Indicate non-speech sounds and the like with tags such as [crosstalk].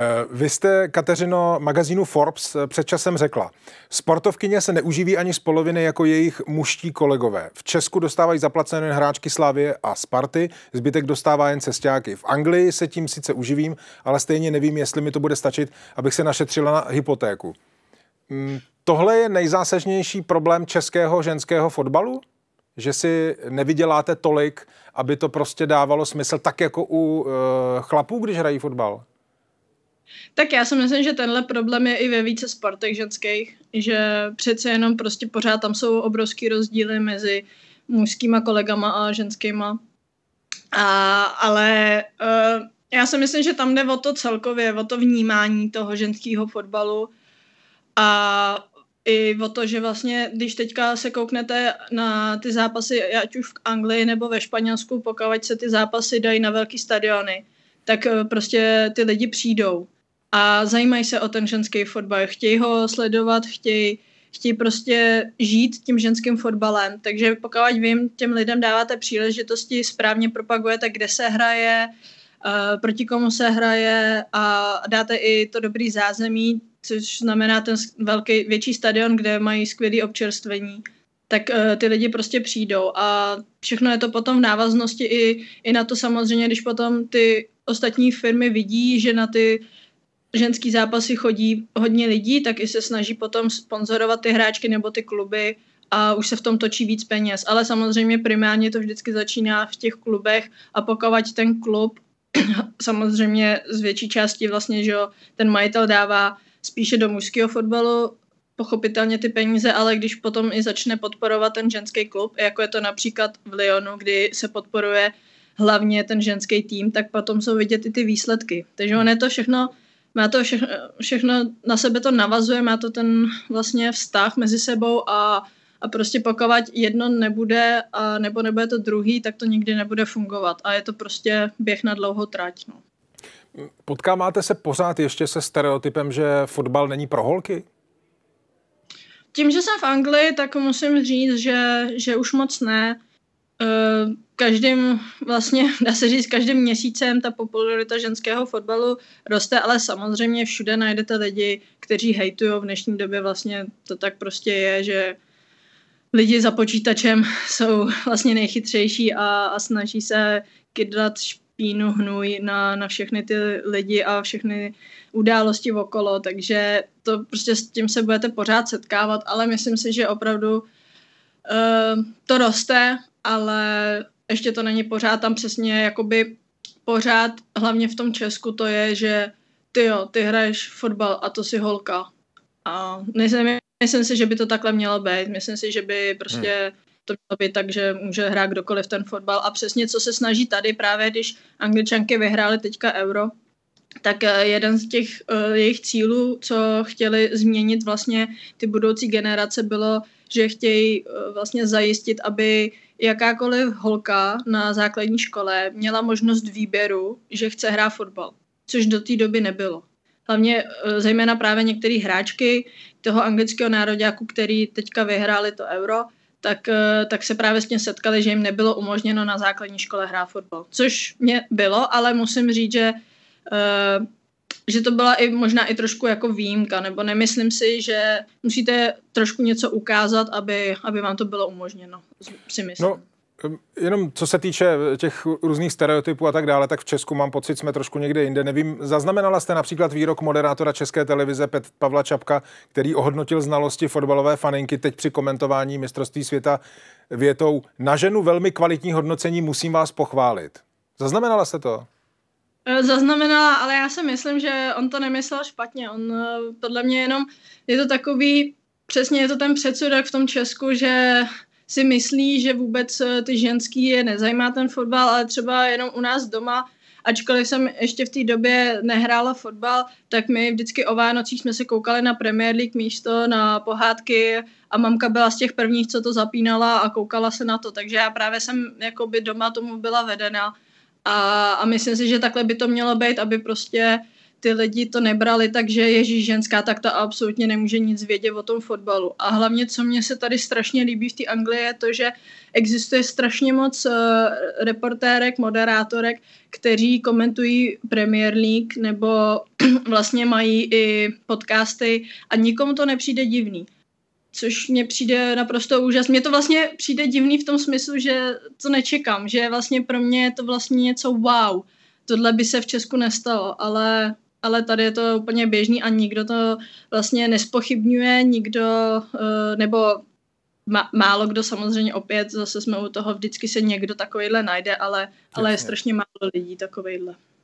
Eh, vy jste, Kateřino, magazínu Forbes eh, před časem řekla, sportovkyně se neuživí ani z poloviny jako jejich muští kolegové. V Česku dostávají zaplacené hráčky Slavie a Sparty, zbytek dostává jen cestáky. V Anglii se tím sice uživím, ale stejně nevím, jestli mi to bude stačit, abych se našetřila na hypotéku. Mm, tohle je nejzásažnější problém českého ženského fotbalu? Že si nevyděláte tolik, aby to prostě dávalo smysl, tak jako u eh, chlapů, když hrají fotbal? Tak já si myslím, že tenhle problém je i ve více sportech ženských, že přece jenom prostě pořád tam jsou obrovský rozdíly mezi mužskýma kolegama a ženskýma. A, ale uh, já si myslím, že tam jde o to celkově, o to vnímání toho ženského fotbalu a i o to, že vlastně, když teďka se kouknete na ty zápasy, ať už v Anglii nebo ve Španělsku, pokud se ty zápasy dají na velký stadiony, tak eh, prostě ty lidi přijdou a zajímají se o ten ženský fotbal. Chtějí ho sledovat, chtějí, chtějí prostě žít tím ženským fotbalem. Takže pokud vím, těm lidem dáváte příležitosti, správně propagujete, kde se hraje, eh, proti komu se hraje a dáte i to dobrý zázemí, což znamená ten velký, větší stadion, kde mají skvělé občerstvení tak uh, ty lidi prostě přijdou a všechno je to potom v návaznosti i, i na to samozřejmě, když potom ty ostatní firmy vidí, že na ty ženský zápasy chodí hodně lidí, tak i se snaží potom sponzorovat ty hráčky nebo ty kluby a už se v tom točí víc peněz. Ale samozřejmě primárně to vždycky začíná v těch klubech a pokud ten klub [clears throat] samozřejmě z větší části vlastně, že ten majitel dává spíše do mužského fotbalu pochopitelně ty peníze, ale když potom i začne podporovat ten ženský klub, jako je to například v Lyonu, kdy se podporuje hlavně ten ženský tým, tak potom jsou vidět i ty výsledky. Takže ono je to všechno má to všechno, všechno na sebe to navazuje, má to ten vlastně vztah mezi sebou a, a prostě pokud jedno nebude a nebo nebude to druhý, tak to nikdy nebude fungovat a je to prostě běh na dlouhou trať. No. Potkáváte se pořád ještě se stereotypem, že fotbal není pro holky? Tím, že jsem v Anglii, tak musím říct, že, že už moc ne. Uh, každým, vlastně [laughs] dá se říct, každým měsícem ta popularita ženského fotbalu roste, ale samozřejmě všude najdete lidi, kteří hejtují. V dnešní době vlastně to tak prostě je, že lidi za počítačem [laughs] jsou vlastně nejchytřejší a, a snaží se kydlat špínu hnůj na, na všechny ty lidi a všechny události okolo, takže to prostě s tím se budete pořád setkávat, ale myslím si, že opravdu uh, to roste, ale ještě to není pořád tam přesně, jakoby pořád, hlavně v tom Česku to je, že ty jo, ty hraješ fotbal a to si holka. A myslím, myslím si, že by to takhle mělo být. Myslím si, že by prostě hmm. to mělo být tak, že může hrát kdokoliv ten fotbal. A přesně co se snaží tady, právě když angličanky vyhrály teďka euro, tak eh, jeden z těch uh, jejich cílů, co chtěli změnit vlastně ty budoucí generace, bylo, že chtějí uh, vlastně zajistit, aby jakákoliv holka na základní škole měla možnost výběru, že chce hrát fotbal, což do té doby nebylo. Hlavně uh, zejména právě některé hráčky toho anglického nároďáku, který teďka vyhráli to euro, tak, tak se právě s tím setkali, že jim nebylo umožněno na základní škole hrát fotbal. Což mě bylo, ale musím říct, že uh, že to byla i možná i trošku jako výjimka, nebo nemyslím si, že musíte trošku něco ukázat, aby, aby vám to bylo umožněno, si myslím. No. Jenom co se týče těch různých stereotypů a tak dále, tak v Česku mám pocit, jsme trošku někde jinde. Nevím, zaznamenala jste například výrok moderátora České televize Pet Pavla Čapka, který ohodnotil znalosti fotbalové faninky teď při komentování mistrovství světa větou na ženu velmi kvalitní hodnocení musím vás pochválit. Zaznamenala jste to? Eh, zaznamenala, ale já si myslím, že on to nemyslel špatně. On eh, podle mě jenom je to takový, přesně je to ten předsudek v tom Česku, že si myslí, že vůbec eh, ty ženský je nezajímá ten fotbal, ale třeba jenom u nás doma, ačkoliv jsem ještě v té době nehrála fotbal, tak my vždycky o Vánocích jsme se koukali na Premier League místo, na pohádky a mamka byla z těch prvních, co to zapínala a koukala se na to, takže já právě jsem jako by doma tomu byla vedena a, a myslím si, že takhle by to mělo být, aby prostě ty lidi to nebrali takže ježíš ženská, tak ta absolutně nemůže nic vědět o tom fotbalu. A hlavně, co mě se tady strašně líbí v té Anglii, je to, že existuje strašně moc uh, reportérek, moderátorek, kteří komentují Premier League nebo [clears throat] vlastně mají i podcasty a nikomu to nepřijde divný což mě přijde naprosto úžas. Mně to vlastně přijde divný v tom smyslu, že to nečekám, že vlastně pro mě je to vlastně něco wow. Tohle by se v Česku nestalo, ale, ale tady je to úplně běžný a nikdo to vlastně nespochybňuje, nikdo, eh, nebo má, málo kdo samozřejmě opět, zase jsme u toho, vždycky se někdo takovejhle najde, ale, ale je strašně málo lidí takovejhle.